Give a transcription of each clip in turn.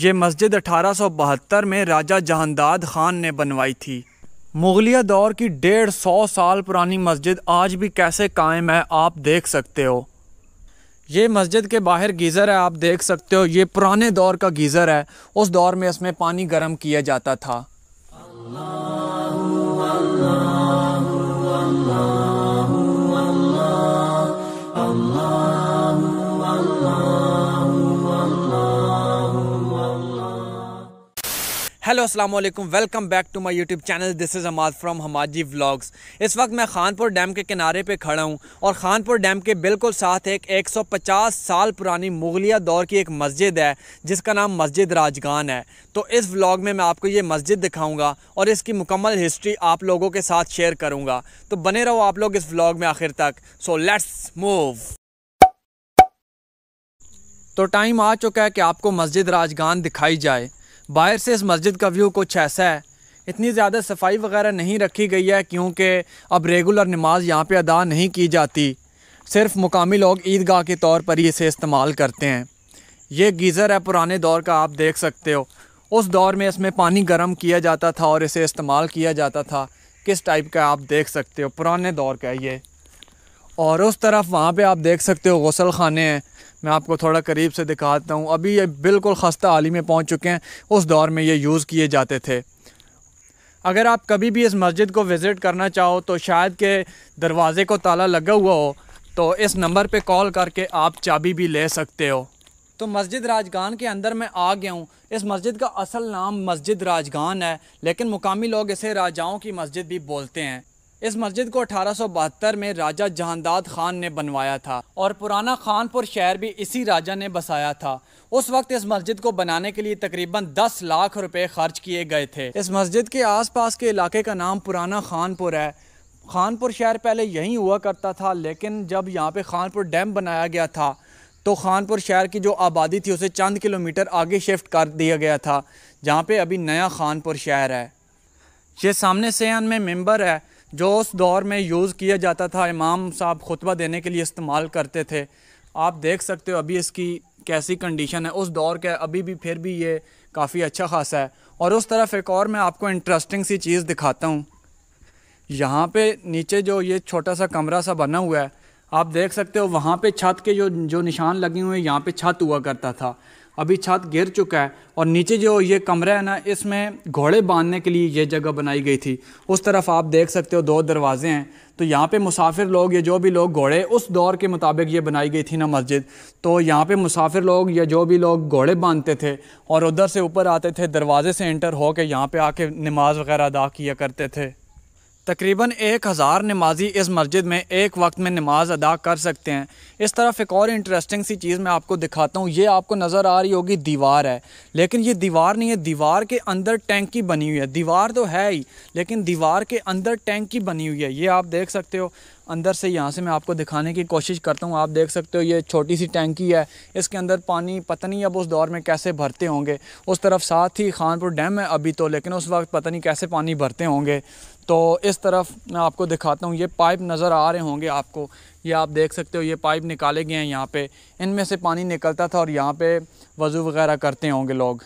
ये मस्जिद 1872 में राजा जहानदाद खान ने बनवाई थी मुगलिया दौर की डेढ़ सौ साल पुरानी मस्जिद आज भी कैसे कायम है आप देख सकते हो ये मस्जिद के बाहर गीज़र है आप देख सकते हो ये पुराने दौर का गीज़र है उस दौर में इसमें पानी गर्म किया जाता था हेलो अस्सलाम वालेकुम welcome back to my YouTube channel this is Amad from Hamaji vlogs इस वक्त मैं खानपुर डैम के किनारे पे खड़ा हूँ और खानपुर डैम के बिल्कुल साथ एक 150 साल पुरानी मुगलिया दौर की एक मस्जिद है जिसका नाम मस्जिद राजगान है तो इस व्लॉग में मैं आपको ये मस्जिद दिखाऊँगा और इसकी मुकम्मल हिस्ट्री आप लोगों के साथ शेयर करूँगा तो बने रहो आप लोग इस व्लाग में आखिर तक सो लेट्स मूव तो टाइम आ चुका है कि आपको मस्जिद राजगान दिखाई जाए बाहर से इस मस्जिद का व्यू कुछ ऐसा है इतनी ज़्यादा सफाई वगैरह नहीं रखी गई है क्योंकि अब रेगुलर नमाज यहाँ पे अदा नहीं की जाती सिर्फ मुकामी लोग ईदगाह के तौर पर ही इसे इस्तेमाल करते हैं ये गीज़र है पुराने दौर का आप देख सकते हो उस दौर में इसमें पानी गर्म किया जाता था और इसे इस्तेमाल किया जाता था किस टाइप का आप देख सकते हो पुराने दौर का ये और उस तरफ वहाँ पे आप देख सकते हो गसल खाने हैं मैं आपको थोड़ा करीब से दिखाता हूँ अभी ये बिल्कुल ख़स्ता हाली में पहुँच चुके हैं उस दौर में ये यूज़ किए जाते थे अगर आप कभी भी इस मस्जिद को विज़िट करना चाहो तो शायद के दरवाज़े को ताला लगा हुआ हो तो इस नंबर पे कॉल करके आप चाबी भी ले सकते हो तो मस्जिद राजगान के अंदर मैं आ गया हूँ इस मस्जिद का असल नाम मस्जिद राजगान है लेकिन मुकामी लोग इसे राजाओं की मस्जिद भी बोलते हैं इस मस्जिद को अठारह में राजा जहानदाद खान ने बनवाया था और पुराना खानपुर शहर भी इसी राजा ने बसाया था उस वक्त इस मस्जिद को बनाने के लिए तकरीबन 10 लाख रुपए खर्च किए गए थे इस मस्जिद के आसपास के इलाके का नाम पुराना खानपुर है खानपुर शहर पहले यहीं हुआ करता था लेकिन जब यहाँ पे खानपुर डैम बनाया गया था तो खानपुर शहर की जो आबादी थी उसे चंद किलोमीटर आगे शिफ्ट कर दिया गया था जहाँ पे अभी नया खानपुर शहर है ये सामने सयान में मेंबर है जो उस दौर में यूज़ किया जाता था इमाम साहब खुतबा देने के लिए इस्तेमाल करते थे आप देख सकते हो अभी इसकी कैसी कंडीशन है उस दौर के अभी भी फिर भी ये काफ़ी अच्छा खासा है और उस तरफ एक और मैं आपको इंटरेस्टिंग सी चीज़ दिखाता हूँ यहाँ पे नीचे जो ये छोटा सा कमरा सा बना हुआ है आप देख सकते हो वहाँ पे छत के जो जो निशान लगे हुए हैं यहाँ पे छत हुआ करता था अभी छत गिर चुका है और नीचे जो ये कमरा है ना इसमें घोड़े बांधने के लिए ये जगह बनाई गई थी उस तरफ आप देख सकते हो दो दरवाजे हैं तो यहाँ पे मुसाफिर लोग या जो भी लोग घोड़े उस दौर के मुताबिक ये बनाई गई थी ना मस्जिद तो यहाँ पे मुसाफिर लोग या जो भी लोग घोड़े बांधते थे और उधर से ऊपर आते थे दरवाजे से इंटर होकर यहाँ पर आके नमाज वगैरह अदा किया करते थे तकरीबन एक हज़ार नमाजी इस मस्जिद में एक वक्त में नमाज अदा कर सकते हैं इस तरफ एक और इंटरेस्टिंग सी चीज़ मैं आपको दिखाता हूँ ये आपको नज़र आ रही होगी दीवार है लेकिन ये दीवार नहीं है दीवार के अंदर टैंकी बनी हुई है दीवार तो है ही लेकिन दीवार के अंदर टैंकी बनी हुई है ये आप देख सकते हो अंदर से यहाँ से मैं आपको दिखाने की कोशिश करता हूँ आप देख सकते हो ये छोटी सी टैंकी है इसके अंदर पानी पता नहीं अब उस दौर में कैसे भरते होंगे उस तरफ साथ ही खानपुर डैम है अभी तो लेकिन उस वक्त पता नहीं कैसे पानी भरते होंगे तो इस तरफ मैं आपको दिखाता हूँ ये पाइप नज़र आ रहे होंगे आपको ये आप देख सकते हो ये पाइप निकाले गए हैं यहाँ पे इनमें से पानी निकलता था और यहाँ पे वज़ू वगैरह करते होंगे लोग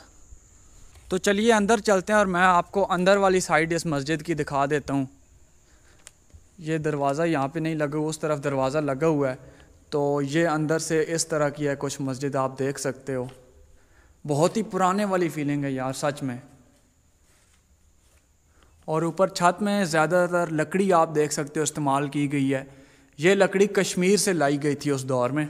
तो चलिए अंदर चलते हैं और मैं आपको अंदर वाली साइड इस मस्जिद की दिखा देता हूँ ये दरवाज़ा यहाँ पर नहीं लगा हुआ उस तरफ दरवाज़ा लगा हुआ है तो ये अंदर से इस तरह की है कुछ मस्जिद आप देख सकते हो बहुत ही पुराने वाली फीलिंग है यार सच में और ऊपर छत में ज़्यादातर लकड़ी आप देख सकते हो इस्तेमाल की गई है ये लकड़ी कश्मीर से लाई गई थी उस दौर में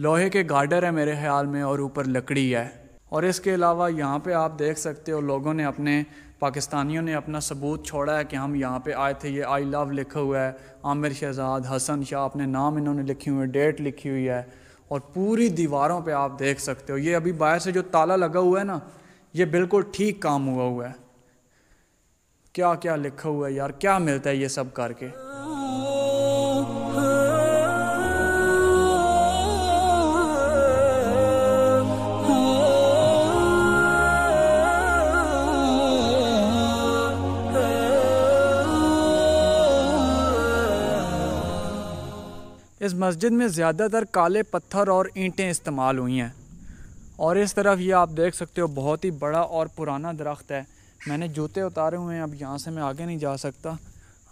लोहे के गार्डर है मेरे ख्याल में और ऊपर लकड़ी है और इसके अलावा यहाँ पे आप देख सकते हो लोगों ने अपने पाकिस्तानियों ने अपना सबूत छोड़ा है कि हम यहाँ पे आए थे ये आई लव लिखा हुआ है आमिर शहजाद हसन शाह अपने नाम इन्होंने लिखे हुए डेट लिखी हुई है और पूरी दीवारों पे आप देख सकते हो ये अभी बाहर से जो ताला लगा हुआ है ना ये बिल्कुल ठीक काम हुआ हुआ है क्या क्या लिखा हुआ है यार क्या मिलता है ये सब करके इस मस्जिद में ज़्यादातर काले पत्थर और ईंटें इस्तेमाल हुई हैं और इस तरफ ये आप देख सकते हो बहुत ही बड़ा और पुराना दरख्त है मैंने जूते उतारे हुए हैं अब यहाँ से मैं आगे नहीं जा सकता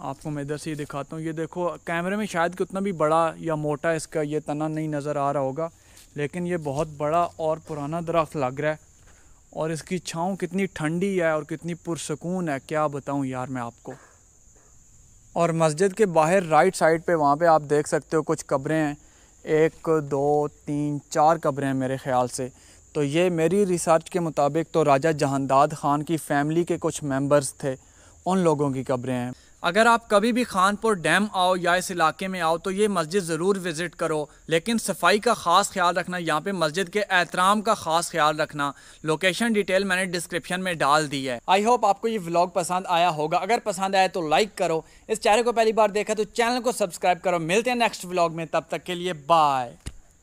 आपको मैं इधर से ही दिखाता हूँ ये देखो कैमरे में शायद कि उतना भी बड़ा या मोटा इसका ये तना नहीं नज़र आ रहा होगा लेकिन ये बहुत बड़ा और पुराना दरख्त लग रहा है और इसकी छाँव कितनी ठंडी है और कितनी पुरसकून है क्या बताऊँ यार मैं आपको और मस्जिद के बाहर राइट साइड पर वहाँ पर आप देख सकते हो कुछ कब्रें हैं एक दो तीन चार कब्रें हैं मेरे ख़्याल से तो ये मेरी रिसर्च के मुताबिक तो राजा जहानदाद ख़ान की फैमिली के कुछ मेंबर्स थे उन लोगों की कब्रें हैं अगर आप कभी भी खानपुर डैम आओ या इस इलाके में आओ तो ये मस्जिद ज़रूर विज़िट करो लेकिन सफाई का ख़ास ख्याल रखना यहाँ पे मस्जिद के एहतराम का ख़ास ख्याल रखना लोकेशन डिटेल मैंने डिस्क्रिप्शन में डाल दी है आई होप आपको ये व्लॉग पसंद आया होगा अगर पसंद आया तो लाइक करो इस चैनल को पहली बार देखा तो चैनल को सब्सक्राइब करो मिलते हैं नेक्स्ट व्लॉग में तब तक के लिए बाय